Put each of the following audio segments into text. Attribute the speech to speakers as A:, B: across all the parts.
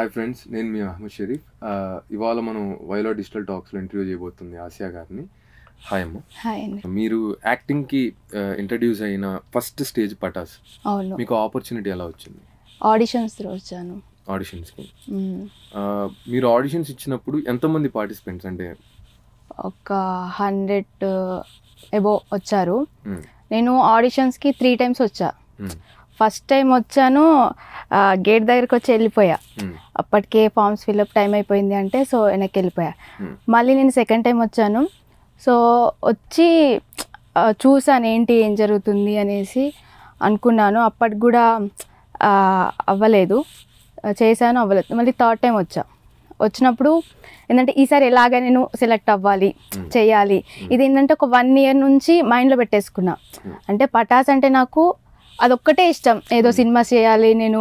A: Hi friends నేను మీ అహ్మద్ షరీఫ్ ఇవాళ మనం వైలో డిజిటల్ టాక్స్లో ఇంటర్వ్యూ చేయబోతుంది ఆసియా గారిని హాయ్ అమ్మ హాయ్ మీరు యాక్టింగ్కి ఇంట్రడ్యూస్ అయిన ఫస్ట్ స్టేజ్ పటాస్ అవును మీకు ఆపర్చునిటీ ఎలా వచ్చింది
B: ఆడిషన్స్ వచ్చాను
A: ఆడిషన్స్కి మీరు ఆడిషన్స్ ఇచ్చినప్పుడు ఎంతమంది పార్టిసిపెంట్స్ అంటే
B: ఒక హండ్రెడ్ ఎబో వచ్చారు నేను ఆడిషన్స్కి త్రీ టైమ్స్ వచ్చా ఫస్ట్ టైం వచ్చాను గేట్ దగ్గరకు వచ్చి వెళ్ళిపోయా అప్పటికే ఫామ్స్ ఫిల్అప్ టైం అయిపోయింది అంటే సో వెనక్కి వెళ్ళిపోయా మళ్ళీ నేను సెకండ్ టైం వచ్చాను సో వచ్చి చూసాను ఏంటి ఏం జరుగుతుంది అనేసి అనుకున్నాను అప్పటికి కూడా అవ్వలేదు చేశాను అవ్వలేదు మళ్ళీ థర్డ్ టైం వచ్చా వచ్చినప్పుడు ఏంటంటే ఈసారి ఎలాగ నేను సెలెక్ట్ అవ్వాలి చేయాలి ఇది ఏంటంటే ఒక వన్ ఇయర్ నుంచి మైండ్లో పెట్టేసుకున్నా అంటే పటాస్ అంటే నాకు అదొక్కటే ఇష్టం ఏదో సినిమా చేయాలి నేను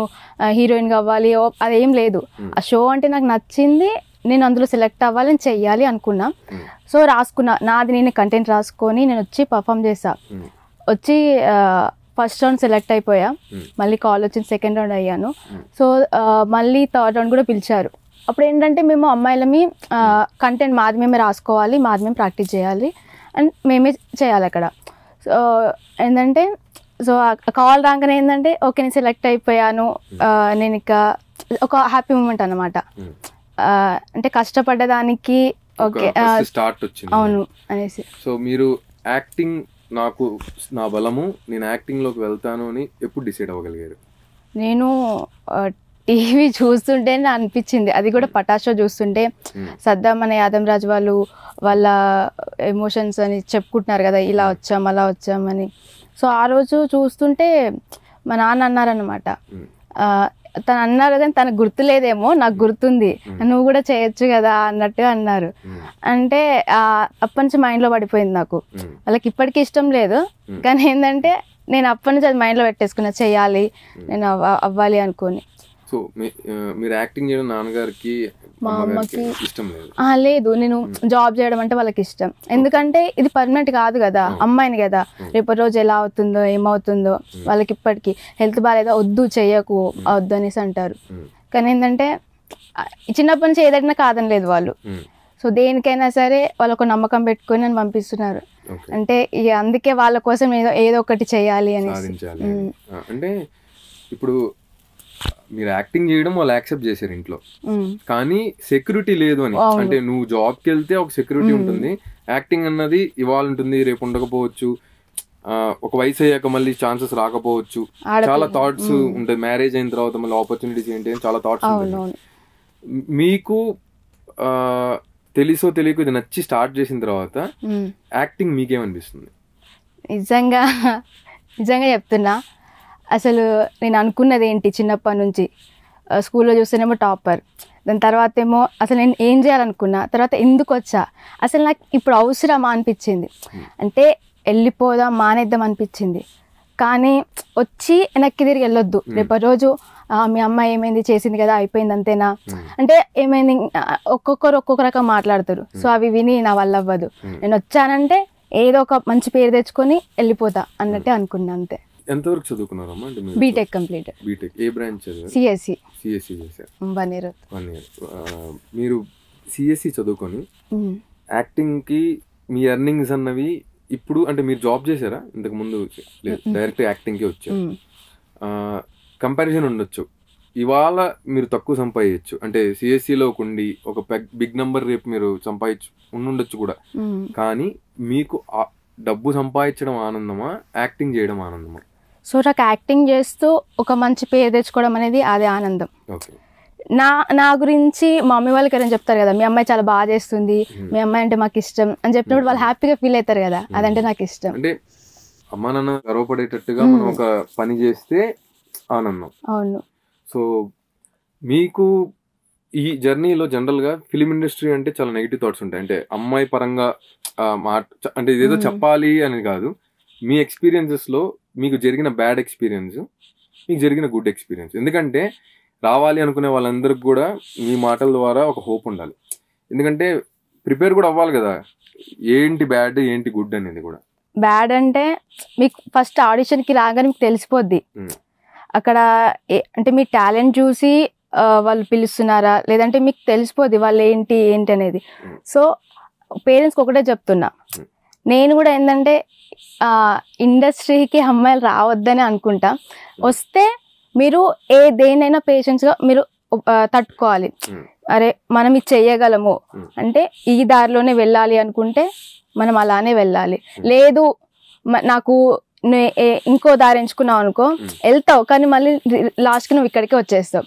B: హీరోయిన్ కావాలి అదేం లేదు ఆ షో అంటే నాకు నచ్చింది నేను అందులో సెలెక్ట్ అని చెయ్యాలి అనుకున్నా సో రాసుకున్నా నాది నేను కంటెంట్ రాసుకొని నేను వచ్చి పర్ఫామ్ చేసా వచ్చి ఫస్ట్ రౌండ్ సెలెక్ట్ అయిపోయా మళ్ళీ కాల్ వచ్చింది సెకండ్ రౌండ్ అయ్యాను సో మళ్ళీ థర్డ్ రౌండ్ కూడా పిలిచారు అప్పుడు ఏంటంటే మేము అమ్మాయిలమి కంటెంట్ మాది మేమే రాసుకోవాలి మాది మేము ప్రాక్టీస్ చేయాలి అండ్ మేమే చేయాలి అక్కడ సో ఏంటంటే సో కాల్ రాగానే ఏంటంటే ఓకే నేను సెలెక్ట్ అయిపోయాను నేను ఇక ఒక హ్యాపీ మూమెంట్ అనమాట అంటే కష్టపడ్డదానికి ఓకే స్టార్ట్ వచ్చింది అవును
A: అనేసి సో మీరు యాక్టింగ్ నాకు నా బలము నేను యాక్టింగ్ లోకి వెళ్తాను అని ఎప్పుడు డిసైడ్ అవ్వగలిగారు
B: నేను టీవీ చూస్తుంటే అనిపించింది అది కూడా పటాషో చూస్తుంటే సద్దాం అనే యాదం రాజు వాళ్ళు వాళ్ళ ఎమోషన్స్ అని చెప్పుకుంటున్నారు కదా ఇలా వచ్చాం అలా వచ్చామని సో ఆ రోజు చూస్తుంటే మా నాన్న అన్నారనమాట తను అన్నారు కానీ తనకు గుర్తులేదేమో నాకు గుర్తుంది నువ్వు కూడా చేయొచ్చు కదా అన్నట్టు అన్నారు అంటే అప్పటి నుంచి మైండ్లో పడిపోయింది నాకు వాళ్ళకి ఇప్పటికీ ఇష్టం లేదు కానీ ఏంటంటే నేను అప్పటి నుంచి అది మైండ్లో పెట్టేసుకున్నా చేయాలి నేను అవ్వాలి
A: అనుకుని సో మీరు యాక్టింగ్ చేయడం నాన్నగారికి మా అమ్మకి ఇష్టం
B: లేదు నేను జాబ్ చేయడం అంటే వాళ్ళకి ఇష్టం ఎందుకంటే ఇది పర్మనెంట్ కాదు కదా అమ్మాయిని కదా రేపటి రోజు ఎలా అవుతుందో ఏమవుతుందో వాళ్ళకి ఇప్పటికీ హెల్త్ బాగాలేదా వద్దు చేయకు వద్దు అనేసి అంటారు కానీ ఏంటంటే చిన్నప్పటి నుంచి ఏదైనా కాదని లేదు వాళ్ళు సో దేనికైనా సరే వాళ్ళకు నమ్మకం పెట్టుకొని నన్ను పంపిస్తున్నారు అంటే ఇక అందుకే వాళ్ళ కోసం ఏదో ఏదో ఒకటి చేయాలి అని
A: అంటే ఇప్పుడు మీరు యాక్టింగ్ చేయడం వాళ్ళు యాక్సెప్ట్ చేశారు ఇంట్లో కానీ సెక్యూరిటీ లేదు అని అంటే నువ్వు జాబ్కి వెళ్తే ఒక సెక్యూరిటీ ఉంటుంది యాక్టింగ్ అన్నది ఇవాళ ఉంటుంది రేపు ఉండకపోవచ్చు ఒక వయసు అయ్యాక మళ్ళీ ఛాన్సెస్ రాకపోవచ్చు చాలా థాట్స్ ఉంటాయి మ్యారేజ్ అయిన తర్వాత మళ్ళీ ఆపర్చునిటీస్ ఏంటి అని చాలా థాట్స్ ఉంటాయి మీకు తెలుసో తెలియక ఇది నచ్చి స్టార్ట్ చేసిన తర్వాత యాక్టింగ్ మీకేమనిపిస్తుంది
B: నిజంగా నిజంగా చెప్తున్నా అసలు నేను అనుకున్నది ఏంటి చిన్నప్పటి నుంచి స్కూల్లో చూస్తేనేమో టాపర్ దాని తర్వాత ఏమో అసలు నేను ఏం చేయాలనుకున్నా తర్వాత ఎందుకు వచ్చా అసలు నాకు ఇప్పుడు అవసరమా అనిపించింది అంటే వెళ్ళిపోదాం మానేద్దాం అనిపించింది కానీ వచ్చి వెనక్కి తిరిగి వెళ్ళొద్దు రేపటి రోజు మీ అమ్మాయి ఏమైంది చేసింది కదా అయిపోయింది అంతేనా అంటే ఏమైంది ఒక్కొక్కరు ఒక్కొక్క రకం మాట్లాడతారు సో అవి విని నా వల్ల అవ్వదు నేను వచ్చానంటే ఏదో ఒక మంచి పేరు తెచ్చుకొని వెళ్ళిపోతా అన్నట్టే అనుకున్నా అంతే
A: ఎంతవరకు చదువుకున్నారమ్మా అంటే మీరు బీటెక్ కంప్లీట్ బీటెక్ ఏ బ్రాంచ్ చదివారు సిఎస్సి సిఎస్సి e. e చేశారు వన్ ఇయర్ వన్ ఇయర్ మీరు సిఎస్సి e చదువుకొని యాక్టింగ్కి మీ ఎర్నింగ్స్ అన్నవి ఇప్పుడు అంటే మీరు జాబ్ చేశారా ఇంతకు ముందు లేదు యాక్టింగ్ కి వచ్చారు కంపారిజన్ ఉండొచ్చు ఇవాళ మీరు తక్కువ సంపాదించచ్చు అంటే సిఎస్సిలో ఉండి ఒక బిగ్ నెంబర్ రేపు మీరు సంపాదించు ఉండొచ్చు కూడా కానీ మీకు డబ్బు సంపాదించడం ఆనందమా యాక్టింగ్ చేయడం ఆనందమా
B: సో నాకు యాక్టింగ్ చేస్తూ ఒక మంచి పేరు తెచ్చుకోవడం అనేది అదే ఆనందం నా నా గురించి మా అమ్మ వాళ్ళకి ఏదైనా చెప్తారు కదా మీ అమ్మాయి చాలా బాగా చేస్తుంది మీ అమ్మాయి అంటే మాకు ఇష్టం అని చెప్పినప్పుడు వాళ్ళు హ్యాపీగా ఫీల్ అవుతారు కదా అదంటే నాకు ఇష్టం
A: అంటే అమ్మా నాన్న గర్వపడేటట్టుగా మనం ఒక పని చేస్తే ఆనందం అవును సో మీకు ఈ జర్నీలో జనరల్ గా ఫిలిం ఇండస్ట్రీ అంటే చాలా నెగిటివ్ థాట్స్ ఉంటాయి అంటే అమ్మాయి పరంగా అంటే ఇదేదో చెప్పాలి అని కాదు మీ ఎక్స్పీరియన్సెస్ లో మీకు జరిగిన బ్యాడ్ ఎక్స్పీరియన్స్ మీకు జరిగిన గుడ్ ఎక్స్పీరియన్స్ ఎందుకంటే రావాలి అనుకునే వాళ్ళందరికీ కూడా మీ మాటల ద్వారా ఒక హోప్ ఉండాలి ఎందుకంటే ప్రిపేర్ కూడా అవ్వాలి కదా ఏంటి బ్యాడ్ ఏంటి గుడ్ అనేది కూడా
B: బ్యాడ్ అంటే మీకు ఫస్ట్ ఆడిషన్కి రాగానే మీకు తెలిసిపోద్ది hmm. అక్కడ అంటే మీ టాలెంట్ చూసి వాళ్ళు పిలుస్తున్నారా లేదంటే మీకు తెలిసిపోద్ది వాళ్ళు ఏంటి ఏంటి అనేది సో hmm. పేరెంట్స్కి ఒకటే చెప్తున్నా hmm. నేను కూడా ఏంటంటే ఇండస్ట్రీకి అమ్మాయిలు రావద్దని అనుకుంటా వస్తే మీరు ఏ దేనైనా పేషెంట్స్గా మీరు తట్టుకోవాలి అరే మనం ఇది చెయ్యగలము అంటే ఈ దారిలోనే వెళ్ళాలి అనుకుంటే మనం అలానే వెళ్ళాలి లేదు నాకు ఇంకో దారి ఎంచుకున్నావు అనుకో వెళ్తావు కానీ మళ్ళీ లాస్ట్కి నువ్వు ఇక్కడికి వచ్చేస్తావు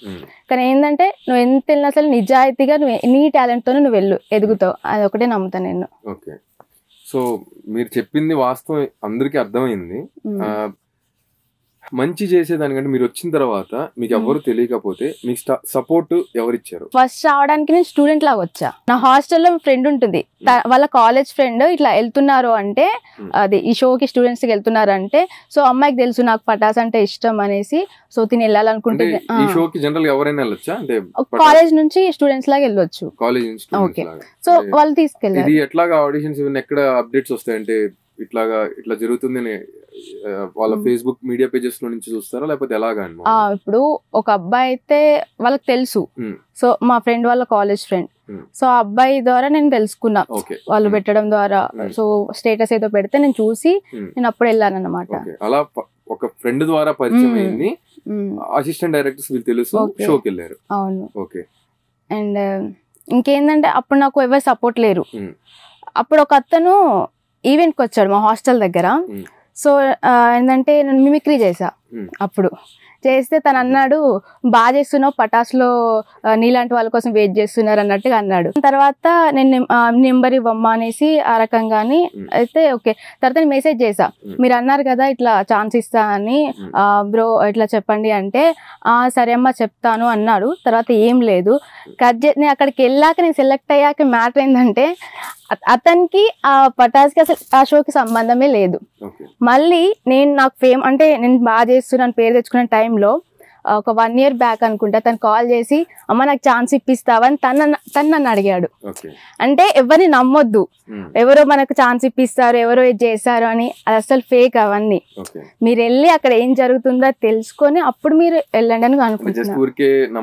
B: కానీ ఏంటంటే నువ్వు ఎంత వెళ్ళినా అసలు నిజాయితీగా నువ్వు నీ టాలెంట్తోనే నువ్వు వెళ్ళు ఎదుగుతావు అది ఒకటే నమ్ముతాను నేను
A: సో మీరు చెప్పింది వాస్తవం అందరికీ అర్థమైంది మంచి చేసేదానికంటే మీరు వచ్చిన తర్వాత మీకు ఎవరు తెలియకపోతే మీకు సపోర్ట్ ఎవరిచ్చారు
B: ఫస్ట్ రావడానికి నేను స్టూడెంట్ లాగా వచ్చా నా హాస్టల్లో ఫ్రెండ్ ఉంటుంది వాళ్ళ కాలేజ్ ఫ్రెండ్ ఇట్లా వెళ్తున్నారు అంటే అది ఈ షోకి స్టూడెంట్స్కి వెళ్తున్నారు అంటే సో అమ్మాయికి తెలుసు నాకు పటాస్ అంటే ఇష్టం అనేసి సో తిని వెళ్ళాలనుకుంటే కాలేజ్ నుంచి స్టూడెంట్స్ లాగా వెళ్ళొచ్చు
A: కాలేజ్ ఓకే సో వాళ్ళు తీసుకెళ్ళారు ఎట్లా ఆడిషన్స్ ఎక్కడ అప్డేట్స్ వస్తాయంటే ఇట్లాగా ఇట్లా జరుగుతుంది వాళ్ళ ఫేస్బుక్ మీడియా పేజెస్ లో నుంచి చూస్తారా లేకపోతే ఎలాగా
B: ఇప్పుడు ఒక అబ్బాయి అయితే వాళ్ళకి తెలుసు సో మా ఫ్రెండ్ వాళ్ళ కాలేజ్ ఫ్రెండ్ సో ఆ అబ్బాయి ద్వారా నేను తెలుసుకున్నా వాళ్ళు పెట్టడం ద్వారా సో స్టేటస్ ఏదో పెడితే నేను చూసి నేను అప్పుడు వెళ్ళాను అనమాట
A: అలా ఒక ఫ్రెండ్ ద్వారా పరిచయం అయింది అసిస్టెంట్ డైరెక్టర్స్ వీళ్ళు తెలుసు షోకి వెళ్ళారు అవును ఓకే
B: అండ్ ఇంకేంటంటే అప్పుడు నాకు ఎవరు సపోర్ట్ లేరు అప్పుడు ఒక అతను ఈవెంట్కి వచ్చాడు మా హాస్టల్ దగ్గర సో ఏంటంటే నేను మిమిక్రీ చేసా అప్పుడు చేస్తే తను అన్నాడు బాగా చేస్తున్నావు పటాస్లో నీలాంటి వాళ్ళ కోసం వెయిట్ చేస్తున్నారు అన్నట్టుగా అన్నాడు తర్వాత నేను నెంబర్ ఇవ్వమ్మ అనేసి ఆ రకంగా అయితే ఓకే తర్వాత నేను మెసేజ్ చేసా మీరు అన్నారు కదా ఇట్లా ఛాన్స్ ఇస్తా అని బ్రో ఇట్లా చెప్పండి అంటే సరే అమ్మ చెప్తాను అన్నాడు తర్వాత ఏం లేదు కట్ నేను అక్కడికి వెళ్ళాక నేను సెలెక్ట్ అయ్యాక మ్యాటర్ ఏంటంటే అతనికి ఆ పటాస్కి అసలు ఆ షోకి సంబంధమే లేదు మళ్ళీ నేను నాకు ఫేమ్ అంటే నేను బాగా చేస్తున్నాను పేరు తెచ్చుకున్న టైంలో ఒక వన్ ఇయర్ బ్యాక్ అనుకుంటా తను కాల్ చేసి అమ్మ నాకు ఛాన్స్ ఇప్పిస్తావని తన తను తను నన్ను అడిగాడు అంటే ఎవరిని నమ్మొద్దు ఎవరో మనకు ఛాన్స్ ఇప్పిస్తారు ఎవరో ఇది చేస్తారు అని అది అసలు ఫేక్ అవన్నీ మీరు వెళ్ళి అక్కడ ఏం జరుగుతుందో తెలుసుకొని అప్పుడు మీరు వెళ్ళండి అని అనుకుంటున్నాను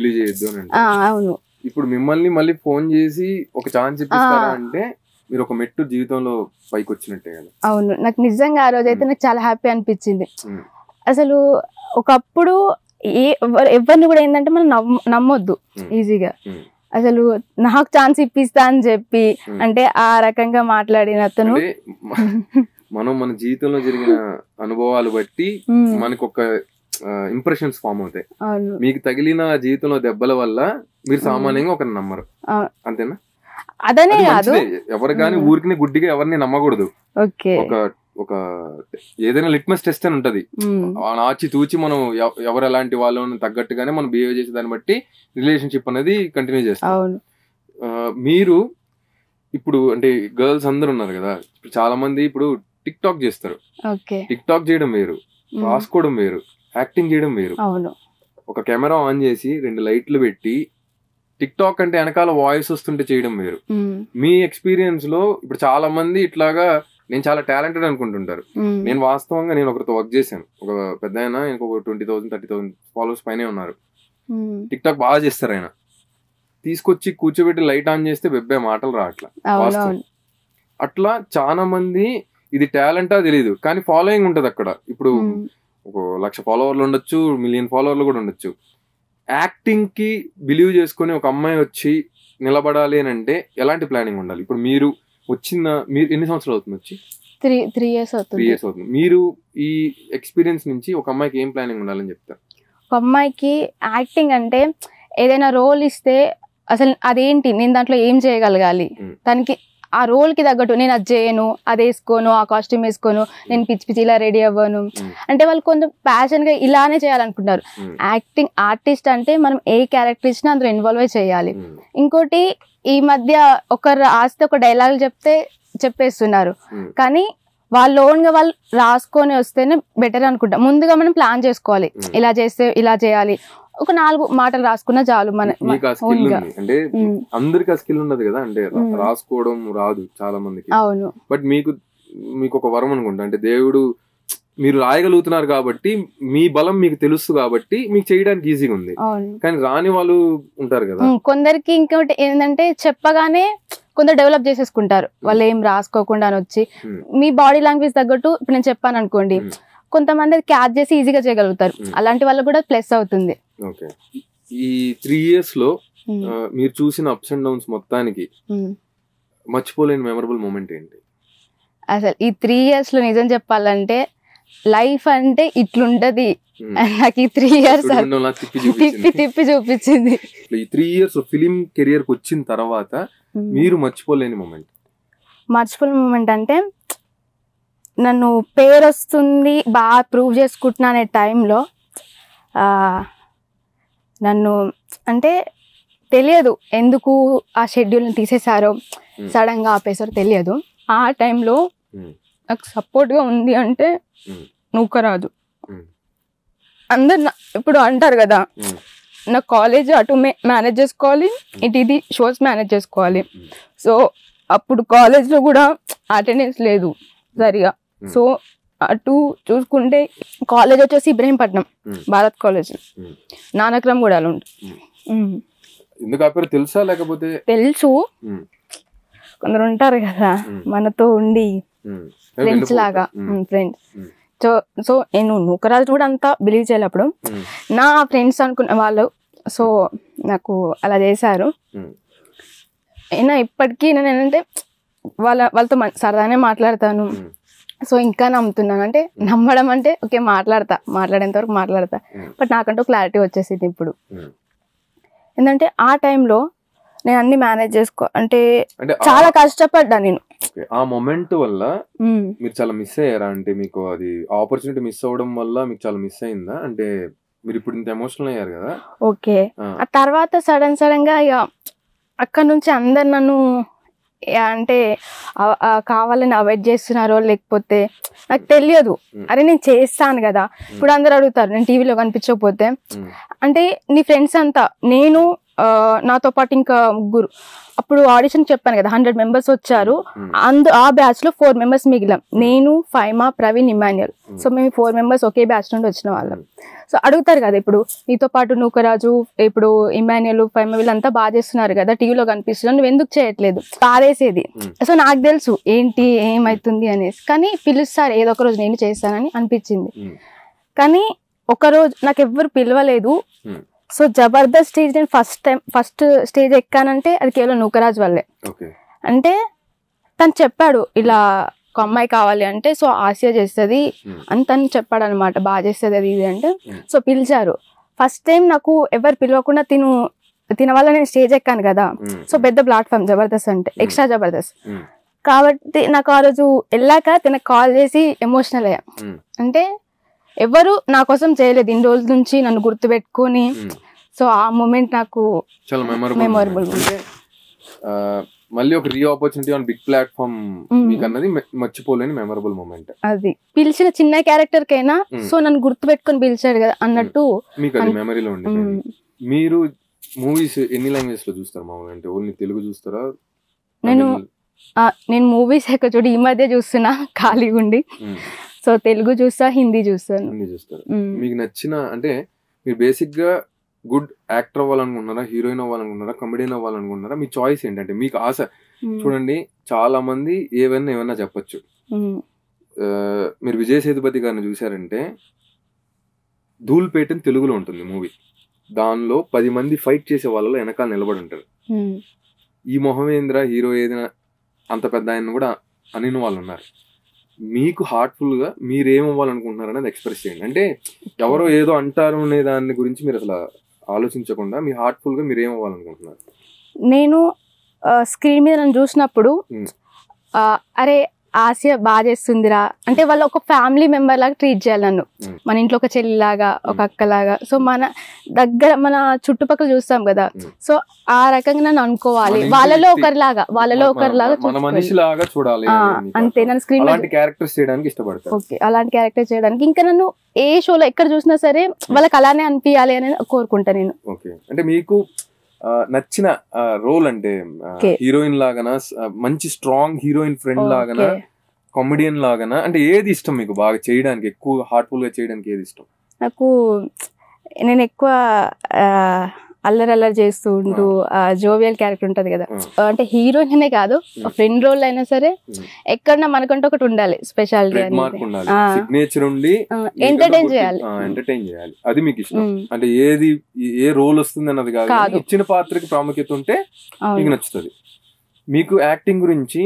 A: నంబర్ అవును ఇప్పుడు మిమ్మల్ని మళ్ళీ ఫోన్ చేసి ఒక ఛాన్స్ ఇప్పిస్తారా అంటే మీరు ఒక మెట్టు జీవితంలో పైకి వచ్చినట్టే కదా
B: అవును నాకు నిజంగా ఆ రోజు అయితే నాకు చాలా హ్యాపీ అనిపించింది అసలు ఒకప్పుడు ఏ ఎవరిని కూడా ఏంటంటే మనం నమ్మొద్దు ఈజీగా అసలు నాకు ఛాన్స్ ఇప్పిస్తా అని చెప్పి అంటే ఆ రకంగా మాట్లాడిన అతను
A: మనం మన జీవితంలో జరిగిన అనుభవాలు బట్టి మనకు ఒక ఇంప్రెషన్స్ ఫామ్ అవుతాయి మీకు తగిలిన జీవితంలో దెబ్బల వల్ల మీరు సామాన్యంగా ఒకరిని నమ్మరు అంతేనా
B: అదనే కాదు ఎవరు కానీ
A: ఊరికి గుడ్డిగా ఎవరిని నమ్మకూడదు ఒక ఒక ఏదైనా లిట్మస్ టెస్ట్ అని ఉంటది ఆచి తూచి మనం ఎవరు ఎలాంటి వాళ్ళని తగ్గట్టుగానే మనం బిహేవ్ చేసే దాన్ని బట్టి రిలేషన్షిప్ అనేది కంటిన్యూ చేస్తాం మీరు ఇప్పుడు అంటే గర్ల్స్ అందరు ఉన్నారు కదా చాలా మంది ఇప్పుడు టిక్ టాక్ చేస్తారు టిక్ టాక్ చేయడం వేరు రాసుకోవడం వేరు యాక్టింగ్ చేయడం వేరు అవును ఒక కెమెరా ఆన్ చేసి రెండు లైట్లు పెట్టి టిక్ టాక్ అంటే వెనకాల వాయిస్ వస్తుంటే చేయడం వేరు మీ ఎక్స్పీరియన్స్ లో ఇప్పుడు చాలా మంది ఇట్లాగా నేను చాలా టాలెంటెడ్ అనుకుంటుంటారు నేను వాస్తవంగా నేను ఒకరితో వర్క్ చేశాను ఒక పెద్ద ఆయన ఇంకొక twenty thousand thirty thousand followers పైనే ఉన్నారు టిక్ టాక్ బాగా చేస్తారు ఆయన తీసుకొచ్చి కూర్చోబెట్టి లైట్ ఆన్ చేస్తే వెబ్బే మాటలు రా అట్లా చాలా మంది ఇది టాలెంటా తెలియదు కానీ ఫాలోయింగ్ ఉంటది అక్కడ ఇప్పుడు ఒక లక్ష ఫాలోవర్లు ఉండొచ్చు మిలియన్ ఫాలోవర్లు కూడా ఉండొచ్చు యాక్టింగ్కి బిలీవ్ చేసుకుని ఒక అమ్మాయి వచ్చి నిలబడాలి అని అంటే ఎలాంటి ప్లానింగ్ ఉండాలి ఇప్పుడు మీరు వచ్చిన మీరు ఎన్ని సంవత్సరాలు అవుతుంది వచ్చి
B: త్రీ త్రీ ఇయర్స్ అవుతుంది త్రీ ఇయర్స్
A: అవుతుంది మీరు ఈ ఎక్స్పీరియన్స్ నుంచి ఒక అమ్మాయికి ఏం ప్లానింగ్ ఉండాలని చెప్తారు
B: ఒక అమ్మాయికి యాక్టింగ్ అంటే ఏదైనా రోల్ ఇస్తే అసలు అదేంటి నేను దాంట్లో ఏం చేయగలగాలి దానికి ఆ రోల్కి తగ్గట్టు నేను అది చేయను అది వేసుకోను ఆ కాస్ట్యూమ్ వేసుకోను నేను పిచ్చి పిచ్చి ఇలా రెడీ అవ్వను అంటే వాళ్ళు కొంచెం ప్యాషన్గా ఇలానే చేయాలనుకుంటారు యాక్టింగ్ ఆర్టిస్ట్ అంటే మనం ఏ క్యారెక్టర్ ఇచ్చినా అందులో ఇన్వాల్వ్ చేయాలి ఇంకోటి ఈ మధ్య ఒకరు ఆస్తి ఒక డైలాగ్ చెప్తే చెప్పేస్తున్నారు కానీ వాళ్ళు ఓన్గా వాళ్ళు రాసుకొని వస్తేనే బెటర్ అనుకుంటా ముందుగా మనం ప్లాన్ చేసుకోవాలి ఇలా చేస్తే ఇలా చేయాలి ఒక నాలుగు మాటలు రాసుకున్న చాలు మన
A: అంటే అందరికి ఆ స్కిల్ ఉండదు కదా అంటే రాసుకోవడం రాదు చాలా మందికి అవును బట్ మీకు మీకు ఒక వరం అనుకుంటా అంటే దేవుడు మీరు రాయగలుగుతున్నారు కాబట్టి మీ బలం మీకు తెలుసు కాబట్టి మీకు చేయడానికి ఈజీగా ఉంది కానీ రాని వాళ్ళు ఉంటారు కదా
B: కొందరికి ఇంకోటి ఏంటంటే చెప్పగానే కొందరు డెవలప్ చేసేసుకుంటారు వాళ్ళు ఏం రాసుకోకుండా వచ్చి మీ బాడీ లాంగ్వేజ్ తగ్గట్టు ఇప్పుడు నేను చెప్పాను అనుకోండి కొంతమంది క్యాచ్ చేసి ఈజీగా చేయగలుగుతారు అలాంటి వాళ్ళకి కూడా ప్లస్ అవుతుంది
A: ఓకే ఈ త్రీ ఇయర్స్ లో మీరు చూసిన అప్స్ అండ్ డౌన్స్ మొత్తానికి మర్చిపోలేని మెమరబుల్ మూమెంట్ ఏంటి
B: అసలు ఈ త్రీ ఇయర్స్ లో నిజం చెప్పాలంటే లైఫ్ అంటే ఇట్లుంటది నాకు ఈ త్రీ ఇయర్స్
A: తిప్పి
B: తిప్పి చూపించింది
A: ఈ త్రీ ఇయర్స్ ఫిలిం కెరియర్ కి వచ్చిన తర్వాత మీరు మర్చిపోలేని మూమెంట్
B: మర్చిపోలేని మూమెంట్ అంటే నన్ను పేరు వస్తుంది బాగా ప్రూవ్ చేసుకుంటున్నా అనే టైంలో నన్ను అంటే తెలియదు ఎందుకు ఆ షెడ్యూల్ని తీసేశారో సడన్గా ఆపేశారో తెలియదు ఆ టైంలో నాకు సపోర్ట్గా ఉంది అంటే రాదు అందరు ఇప్పుడు అంటారు కదా నా కాలేజ్ అటు మేనేజ్ చేసుకోవాలి ఇటు ఇది షోస్ మేనేజ్ చేసుకోవాలి సో అప్పుడు కాలేజ్లో కూడా అటెండెన్స్ లేదు సరిగా సో అటు చూసుకుంటే కాలేజ్ వచ్చేసి ఇబ్రహీంపట్నం భారత్ కాలేజ్ నానక్రమ్ కూడా అలా
A: ఎందుకు తెలుసా లేకపోతే
B: తెలుసు కొందరు ఉంటారు కదా మనతో ఉండి
A: ఫ్రెండ్స్ లాగా
B: ఫ్రెండ్స్ సో సో నేను నూకరాజు కూడా అంతా బిలీవ్ చేయాలి అప్పుడు నా ఫ్రెండ్స్ అనుకున్న వాళ్ళు సో నాకు అలా చేశారు అయినా ఇప్పటికీ నేను ఏంటంటే వాళ్ళ వాళ్ళతో సరదానే మాట్లాడతాను సో ఇంకా నమ్ముతున్నాను అంటే నమ్మడం అంటే ఓకే మాట్లాడతా మాట్లాడేంత వరకు మాట్లాడతా బట్ నాకంటూ క్లారిటీ వచ్చేసింది ఇప్పుడు ఎందుకంటే ఆ టైంలో నేను అన్ని మేనేజ్ చేసుకో అంటే చాలా కష్టపడ్డా నేను
A: ఆ మొమెంట్ వల్ల మీరు చాలా మిస్ అయ్యారా అంటే మీకు అది ఆపర్చునిటీ మిస్ అవడం వల్ల మీకు చాలా మిస్ అయిందా అంటే మీరు ఇప్పుడు ఇంత ఎమోషనల్ అయ్యారు కదా ఓకే ఆ
B: తర్వాత సడన్ సడన్ గా ఇక అక్కడ నుంచి అందరు నన్ను అంటే కావాలని అవాయిడ్ చేస్తున్నారో లేకపోతే నాకు తెలియదు అరే నేను చేస్తాను కదా ఇప్పుడు అందరు అడుగుతారు నేను టీవీలో కనిపించకపోతే అంటే నీ ఫ్రెండ్స్ అంతా నేను నాతో పాటు ఇంకా ముగ్గురు అప్పుడు ఆడిషన్ చెప్పాను కదా హండ్రెడ్ మెంబర్స్ వచ్చారు అందు ఆ బ్యాచ్ లో ఫోర్ మెంబర్స్ మిగిలాం నేను ఫైమా ప్రవీణ్ ఇమాన్యుల్ సో మేము ఫోర్ మెంబర్స్ ఒకే బ్యాచ్ నుండి వచ్చిన వాళ్ళం సో అడుగుతారు కదా ఇప్పుడు నీతో పాటు నూకరాజు ఇప్పుడు ఇమాన్యుల్ ఫైమా వీళ్ళంతా బాగా చేస్తున్నారు కదా టీవీలో కనిపిస్తున్నారు నువ్వు ఎందుకు చేయట్లేదు పారేసేది సో నాకు తెలుసు ఏంటి ఏమైతుంది అనేసి కానీ పిలుస్తారు ఏదో ఒక రోజు నేను చేస్తానని అనిపించింది కానీ ఒకరోజు నాకు ఎవ్వరు పిలవలేదు సో జబర్దస్త్ స్టేజ్ నేను ఫస్ట్ టైం ఫస్ట్ స్టేజ్ ఎక్కానంటే అది కేవలం నూకరాజ్ వల్లే అంటే తను చెప్పాడు ఇలా ఒక అమ్మాయి కావాలి అంటే సో ఆసియా చేస్తుంది hmm. అని తను చెప్పాడు అనమాట బాగా చేస్తుంది అది ఇది అంటే hmm. సో పిలిచారు ఫస్ట్ టైం నాకు ఎవరు పిలవకుండా తిను తిన వల్ల నేను స్టేజ్ ఎక్కాను కదా hmm. సో పెద్ద ప్లాట్ఫామ్ జబర్దస్త్ అంటే ఎక్స్ట్రా జబర్దస్త్ కాబట్టి నాకు ఆ రోజు వెళ్ళాక తనకు కాల్ చేసి ఎమోషనల్ అయ్యా అంటే ఎవరు నా కోసం చేయలేదు ఇన్ని రోజుల నుంచి నన్ను గుర్తు పెట్టుకుని సో ఆ మూమెంట్ నాకు
A: చాలా మెమొరబుల్ మళ్ళీ ఒక re opportunity on big platform మీకు అన్నది మర్చిపోలేని మెమరబుల్ మూమెంట్
B: అది పిలిచిన చిన్న క్యారెక్టర్ కైనా సో నన్ను గుర్తు పెట్టుకొని పిలిచాడు కదా అన్నట్టు మీకు అది మెమరీలో
A: ఉండి మీరు మూవీస్ ఎన్ని లాంగ్వేజ్ లో చూస్తారు మామూలు అంటే ఓన్లీ తెలుగు చూస్తారా నేను
B: నేను మూవీస్ ఎక్కడ చూడు ఈ మధ్య చూస్తున్నా ఖాళీగా ఉండి సో తెలుగు చూస్తా హిందీ చూస్తాను
A: హిందీ చూస్తారు మీకు నచ్చిన అంటే మీరు బేసిక్ గా గుడ్ యాక్టర్ అవ్వాలనుకుంటున్నారా హీరోయిన్ అవ్వాలనుకుంటున్నారా కమెడియన్ అవ్వాలనుకుంటున్నారా మీ చాయిస్ ఏంటంటే మీకు ఆశ చూడండి చాలా మంది ఏవైనా ఏమన్నా చెప్పొచ్చు మీరు విజయ్ సేతుపతి గారిని చూసారంటే ధూల్పేటని తెలుగులో ఉంటుంది మూవీ దానిలో పది మంది ఫైట్ చేసే వాళ్ళలో వెనకాల నిలబడి ఉంటారు ఈ మొహమేంద్ర హీరో ఏదైనా అంత పెద్ద ఆయన కూడా అనిన వాళ్ళు ఉన్నారు మీకు హార్ట్ఫుల్గా మీరు ఏమవ్వాలనుకుంటున్నారు అనేది ఎక్స్ప్రెస్ చేయండి అంటే ఎవరో ఏదో అంటారు అనే దాని గురించి మీరు అసలు ఆలోచించకుండా మీ హార్ట్ఫుల్గా మీరు ఏమవ్వాలనుకుంటున్నారు
B: నేను స్క్రీన్ మీద నన్ను చూసినప్పుడు అరే ఆశ బాగా చేస్తుందిరా అంటే వాళ్ళు ఒక ఫ్యామిలీ మెంబర్ లాగా ట్రీట్ చేయాలి నన్ను hmm. మన ఇంట్లో ఒక చెల్లిలాగా ఒక hmm. అక్కలాగా సో మన దగ్గర మన చుట్టుపక్కల చూస్తాం కదా hmm. సో ఆ రకంగా నన్ను అనుకోవాలి వాళ్ళలో ఒకరిలాగా వాళ్ళలో ఒకరిలాగా చూడాలి అంతే నన్ను స్క్రీన్ ఓకే అలాంటి క్యారెక్టర్ చేయడానికి ఇంకా నన్ను ఏ షోలో ఎక్కడ చూసినా సరే వాళ్ళకి అలానే అనిపించాలి అని కోరుకుంటా నేను
A: అంటే మీకు నచ్చిన రోల్ అంటే హీరోయిన్ లాగానా మంచి స్ట్రాంగ్ హీరోయిన్ ఫ్రెండ్ లాగా కామెడియన్ లాగా అంటే ఏది ఇష్టం మీకు బాగా చేయడానికి ఎక్కువ హార్ట్ఫుల్ గా చేయడానికి ఏది ఇష్టం
B: నాకు నేను ఎక్కువ అల్లరల్లరి చేస్తూ ఉంటూ hmm. ఆ జోవియల్ క్యారెక్టర్ ఉంటుంది కదా hmm. అంటే హీరోయిన్ అనే కాదు ఫ్రెండ్ hmm. రోల్ అయినా సరే ఎక్కడన్నా మనకంటే ఒకటి ఉండాలి స్పెషాలిటీ
A: ఉండి ఎంటర్టైన్ చేయాలి ఎంటర్టైన్ చేయాలి అది మీకు ఇష్టం అంటే ఏది ఏ రోల్ వస్తుంది అన్నది కాదు ఇచ్చిన పాత్రకి ప్రాముఖ్యత ఉంటే మీకు నచ్చుతుంది మీకు యాక్టింగ్ గురించి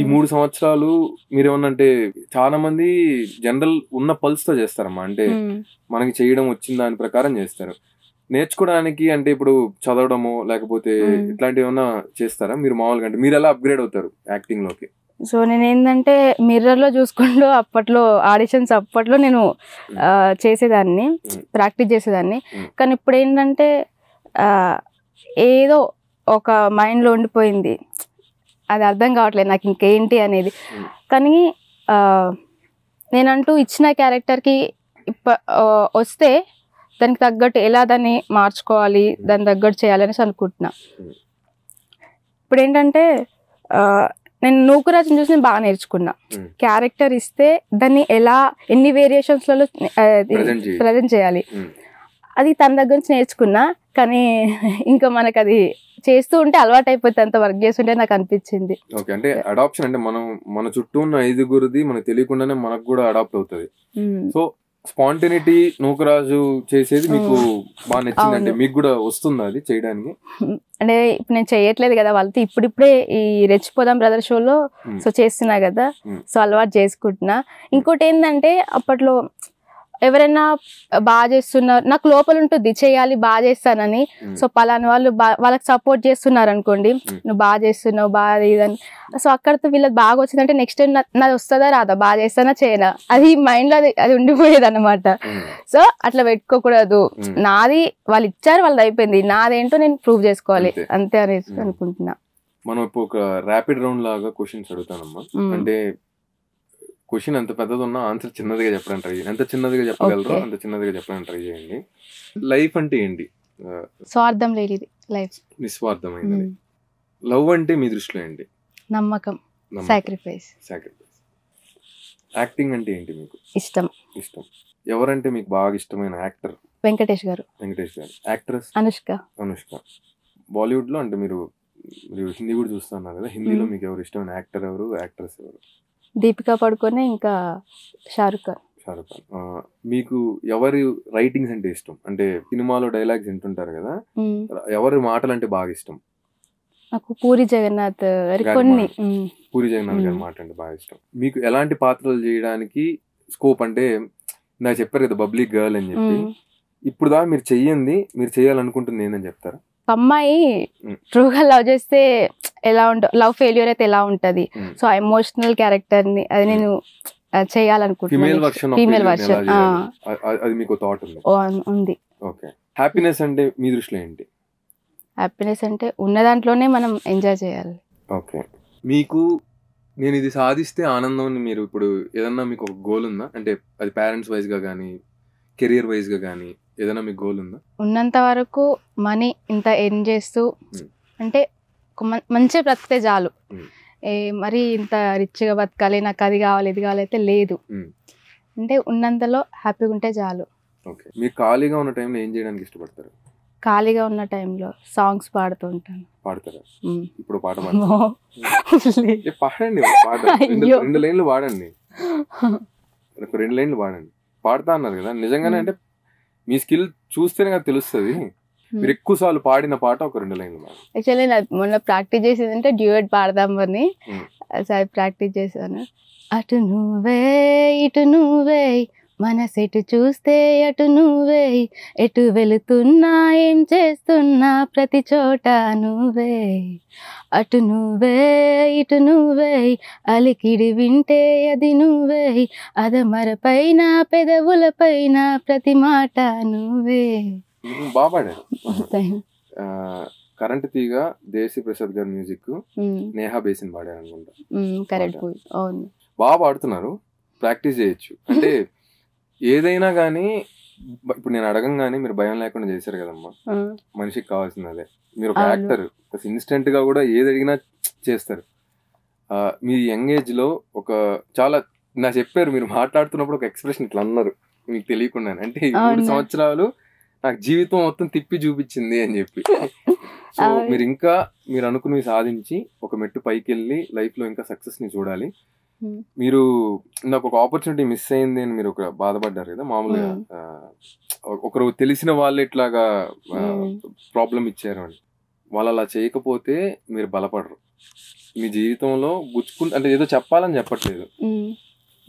A: ఈ మూడు సంవత్సరాలు మీరు ఏమన్నంటే చాలా మంది జనరల్ ఉన్న పల్స్ తో చేస్తారమ్మా అంటే మనకి చేయడం వచ్చిన దాని ప్రకారం చేస్తారు నేర్చుకోవడానికి అంటే ఇప్పుడు చదవడము లేకపోతే ఇట్లాంటివి ఏమైనా చేస్తారా మీరు మామూలుగా అంటే మీరు ఎలా అప్గ్రేడ్ అవుతారు యాక్టింగ్ లోకి
B: సో నేను ఏంటంటే మిర్రర్లో చూసుకుంటూ అప్పట్లో ఆడిషన్స్ అప్పట్లో నేను చేసేదాన్ని ప్రాక్టీస్ చేసేదాన్ని కానీ ఇప్పుడు ఏంటంటే ఏదో ఒక మైండ్లో ఉండిపోయింది అది అర్థం కావట్లేదు నాకు ఇంకేంటి అనేది కానీ నేనంటూ ఇచ్చిన క్యారెక్టర్కి ఇప్ప వస్తే దానికి తగ్గట్టు ఎలా దాన్ని మార్చుకోవాలి hmm. దాన్ని తగ్గట్టు చేయాలనేసి అనుకుంటున్నా ఇప్పుడు ఏంటంటే నేను నూకురాజుని చూసి నేను బాగా నేర్చుకున్నా hmm. క్యారెక్టర్ ఇస్తే దాన్ని ఎలా ఎన్ని వేరియేషన్స్లలో ప్రజెంట్ చేయాలి hmm. అది తన దగ్గర నుంచి నేర్చుకున్నా కానీ ఇంకా మనకు అది చేస్తూ ఉంటే అలవాటు అయిపోతే అంత వర్క్ చేస్తుంటే నాకు అనిపించింది
A: ఓకే అంటే అడాప్షన్ అంటే మనం మన చుట్టూ ఉన్న ఐదుగురిది మనకు తెలియకుండానే మనకు కూడా అడాప్ట్ అవుతుంది సో స్పాంటినిటీ నూకరాజు చేసేది hmm. మీకు బాగా నచ్చిందండి మీకు కూడా వస్తుంది అది చేయడానికి
B: అంటే ఇప్పుడు నేను చేయట్లేదు కదా వాళ్ళతో ఇప్పుడిప్పుడే ఈ రెచ్చిపోదాం బ్రదర్ షోలో hmm. సో చేస్తున్నా కదా hmm. సో అలవాటు చేసుకుంటున్నా ఇంకోటి ఏంటంటే అప్పట్లో ఎవరైనా బాగా చేస్తున్నారు నాకు లోపల ఉంటుంది చేయాలి బాగా చేస్తానని సో పలాని వాళ్ళు వాళ్ళకి సపోర్ట్ చేస్తున్నారు అనుకోండి నువ్వు బాగా చేస్తున్నావు బాగా ఇదని సో అక్కడతో వీళ్ళకి బాగా వచ్చిందంటే నెక్స్ట్ టైం నాది వస్తుందా రాదా బాగా చేస్తానా చేయనా అది మైండ్లో అది అది ఉండిపోయేది అనమాట సో అట్లా పెట్టుకోకూడదు నాది వాళ్ళు ఇచ్చారు వాళ్ళది అయిపోయింది నాదేంటో నేను ప్రూవ్ చేసుకోవాలి అంతే అనేసి అనుకుంటున్నా
A: మనం ఇప్పుడు ఒక ర్యాపిడ్ రౌండ్ లాగా క్వశ్చన్స్ అడుగుతానమ్మా అంటే క్వశ్చన్ ఎంత పెద్దది ఉన్నా ఆన్సర్ చిన్నదిగా చెప్పడానికి ట్రై చేయండి ఎంత చిన్నదిగా చెప్పగలరో అంత చిన్నదిగా చెప్పడానికి ట్రై చేయండి లైఫ్ అంటే ఏంటి
B: స్వార్థం లేనిది లైఫ్
A: నిస్వార్థమైనది లవ్ అంటే మీ దృష్టిలో ఏంటి
B: నమ్మకం సాక్రిఫైస్
A: సాక్రిఫైస్ యాక్టింగ్ అంటే ఏంటి మీకు ఇష్టం ఇష్టం ఎవరంటే మీకు బాగా ఇష్టమైన యాక్టర్ వెంకటేష్ గారు వెంకటేష్ గారు యాక్ట్రెస్ అనుష్క అనుష్క బాలీవుడ్ లో అంటే మీరు మీరు హిందీ కూడా చూస్తున్నారు కదా హిందీలో మీకు ఎవరు ఇష్టమైన యాక్టర్ ఎవరు యాక్ట్రెస్ ఎవరు
B: దీపికా పడుకునే ఇంకా షారుఖ్ ఖాన్
A: షారుఖ్ ఖాన్ మీకు ఎవరి రైటింగ్స్ అంటే ఇష్టం అంటే సినిమాలో డైలాగ్స్ వింటుంటారు కదా ఎవరి మాటలు అంటే బాగా ఇష్టం
B: నాకు పూరి జగన్నాథ్ గారి కొన్ని
A: పూరి జగన్నాథ్ గారి మాట అంటే బాగా ఇష్టం మీకు ఎలాంటి పాత్రలు చేయడానికి స్కోప్ అంటే నాకు చెప్పారు కదా బబ్లిక్ గర్ల్ అని చెప్పి ఇప్పుడు దా మీరు చెయ్యండి మీరు చేయాలనుకుంటుంది ఏందని చెప్తారా
B: అమ్మాయి ట్రూగా లవ్ చేస్తే ఎలా ఉంట లవ్ ఫెయిల్యూర్ అయితే ఎలా ఉంటుంది సో ఆ ఎమోషనల్ క్యారెక్టర్ ని అది నేను చేయాలనుకుంటున్నాను ఫీమేల్ వర్షన్ ఉంది
A: ఓకే హ్యాపీనెస్ అంటే మీ దృష్టిలో ఏంటి
B: హ్యాపీనెస్ అంటే ఉన్న దాంట్లోనే మనం ఎంజాయ్ చేయాలి
A: ఓకే మీకు నేను ఇది సాధిస్తే ఆనందం మీరు ఇప్పుడు ఏదన్నా మీకు ఒక గోల్ ఉందా అంటే అది పేరెంట్స్ గా కానీ కెరియర్ వైజ్గా కానీ ఏదైనా మీ గోల్ ఉందా
B: ఉన్నంత వరకు మనీ ఇంత ఎర్న్ చేస్తూ hmm. అంటే మంచిగా బ్రతికితే చాలు hmm. ఏ మరి ఇంత రిచ్గా బతకాలి నాకు అది కావాలి ఇది కావాలి అయితే లేదు hmm. అంటే ఉన్నంతలో హ్యాపీగా ఉంటే చాలు
A: ఓకే మీరు ఖాళీగా ఉన్న టైంలో ఏం చేయడానికి ఇష్టపడతారు
B: ఖాళీగా ఉన్న టైంలో సాంగ్స్ పాడుతూ ఉంటాను
A: పాడతారు ఇప్పుడు పాట పాడండి రెండు లైన్లు పాడండి రెండు లైన్లు పాడండి పాడతా అన్నారు కదా నిజంగానే అంటే మీ స్కిల్ చూస్తేనే కదా తెలుస్తుంది hmm. మీరు ఎక్కువ సార్లు పాడిన పాట ఒక రెండు లైన్లు
B: యాక్చువల్లీ మొన్న ప్రాక్టీస్ చేసేది అంటే డ్యూయట్ పాడదామని hmm. సార్ ప్రాక్టీస్ చేశాను అటు నువ్వే ఇటు నువ్వే మనసెటు చూస్తే అటు నువ్వే ఎటు వెళుతున్నా ఏం చేస్తున్నా ప్రతి చోట నువ్వే అటు నువ్వే ఇటు నువ్వే అలికిడి వింటే అది నువ్వే అదమరపైన పెదవులపైన ప్రతి మాట నువ్వే
A: బాబాడే కరెంట్ తీగ దేశ ప్రసాద్ గారి మ్యూజిక్ నేహా బేసిన్ పాడారు అనుకుంటా కరెక్ట్ అవును బాగా పాడుతున్నారు ప్రాక్టీస్ చేయొచ్చు అంటే ఏదైనా కానీ ఇప్పుడు నేను అడగంగానే మీరు భయం లేకుండా చేశారు కదమ్మా మనిషికి కావాల్సింది అదే మీరు ఒక యాక్టర్ ఇన్స్టెంట్ గా కూడా ఏది అడిగినా చేస్తారు మీ యంగ్ ఏజ్ లో ఒక చాలా నా చెప్పారు మీరు మాట్లాడుతున్నప్పుడు ఒక ఎక్స్ప్రెషన్ ఇట్లా అన్నారు మీకు తెలియకుండా అంటే మూడు సంవత్సరాలు నాకు జీవితం మొత్తం తిప్పి చూపించింది అని చెప్పి సో మీరు ఇంకా మీరు అనుకుని సాధించి ఒక మెట్టు పైకి వెళ్ళి లైఫ్ లో ఇంకా సక్సెస్ ని చూడాలి Hmm. మీరు నాకు ఒక ఆపర్చునిటీ మిస్ అయింది అని మీరు ఒక బాధపడ్డారు కదా మామూలుగా hmm. ఒకరు తెలిసిన వాళ్ళు ఇట్లాగా ప్రాబ్లం hmm. ఇచ్చారు అని వాళ్ళు అలా చేయకపోతే మీరు బలపడరు మీ జీవితంలో గుచ్చుకు అంటే ఏదో చెప్పాలని చెప్పట్లేదు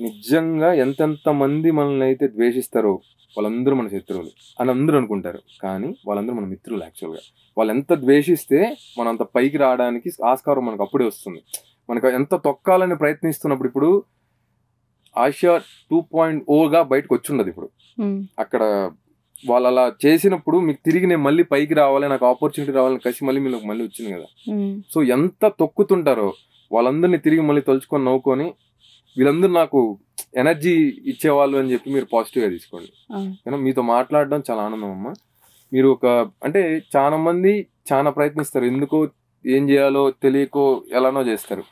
A: నిజంగా ఎంతెంత మంది మనల్ని అయితే ద్వేషిస్తారో వాళ్ళందరూ మన శత్రువులు అని అందరూ అనుకుంటారు కానీ వాళ్ళందరూ మన మిత్రులు యాక్చువల్గా వాళ్ళు ఎంత ద్వేషిస్తే మనం అంత పైకి రావడానికి ఆస్కారం మనకు అప్పుడే వస్తుంది మనకు ఎంత తొక్కాలని ప్రయత్నిస్తున్నప్పుడు ఇప్పుడు ఆసియా టూ పాయింట్ ఓగా బయటకు వచ్చిండదు ఇప్పుడు అక్కడ వాళ్ళు అలా చేసినప్పుడు మీకు తిరిగి నేను మళ్ళీ పైకి రావాలి నాకు ఆపర్చునిటీ రావాలని కలిసి మళ్ళీ మీకు మళ్ళీ వచ్చింది కదా సో ఎంత తొక్కుతుంటారో వాళ్ళందరినీ తిరిగి మళ్ళీ తలుచుకొని నవ్వుకొని వీళ్ళందరూ నాకు ఎనర్జీ ఇచ్చేవాళ్ళు అని చెప్పి మీరు పాజిటివ్గా తీసుకోండి కానీ మీతో మాట్లాడడం చాలా ఆనందం అమ్మ మీరు ఒక అంటే చాలా మంది చాలా ప్రయత్నిస్తారు ఎందుకో ఏం చేయాలో తెలియకో ఎలానో చేస్తారు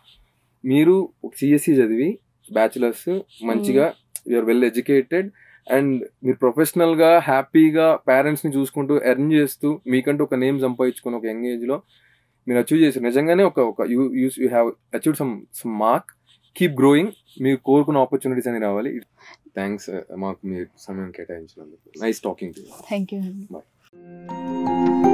A: మీరు సిఎస్సి e చదివి బ్యాచిలర్స్ మంచిగా యూఆర్ వెల్ ఎడ్యుకేటెడ్ అండ్ మీరు ప్రొఫెషనల్గా హ్యాపీగా పేరెంట్స్ని చూసుకుంటూ ఎర్న్ చేస్తూ మీకంటూ ఒక నేమ్ సంపాదించుకుని ఒక యంగ్ ఏజ్లో మీరు అచీవ్ చేస్తారు నిజంగానే ఒక ఒక you uses you have achieve some some mark keep growing మీరు కోరుకున్న ఆపర్చునిటీస్ అని రావాలి థ్యాంక్స్ uh, మాకు మీరు సమయం కేటాయించినందుకు nice talking to
B: thank you bye